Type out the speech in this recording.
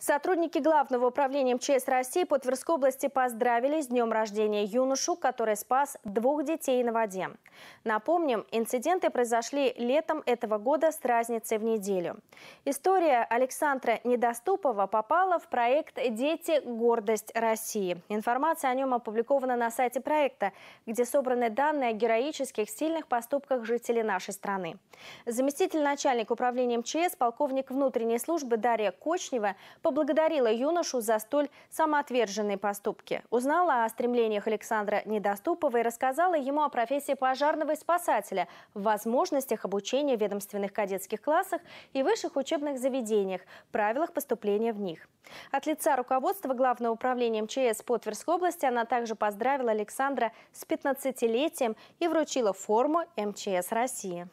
Сотрудники Главного управления МЧС России по Тверской области поздравили с днем рождения юношу, который спас двух детей на воде. Напомним, инциденты произошли летом этого года с разницей в неделю. История Александра Недоступова попала в проект «Дети. Гордость России». Информация о нем опубликована на сайте проекта, где собраны данные о героических, сильных поступках жителей нашей страны. Заместитель начальника управления МЧС, полковник внутренней службы Дарья Кочнева по поблагодарила юношу за столь самоотверженные поступки. Узнала о стремлениях Александра Недоступова и рассказала ему о профессии пожарного и спасателя, возможностях обучения в ведомственных кадетских классах и высших учебных заведениях, правилах поступления в них. От лица руководства Главного управления МЧС по Тверской области она также поздравила Александра с 15-летием и вручила форму МЧС России.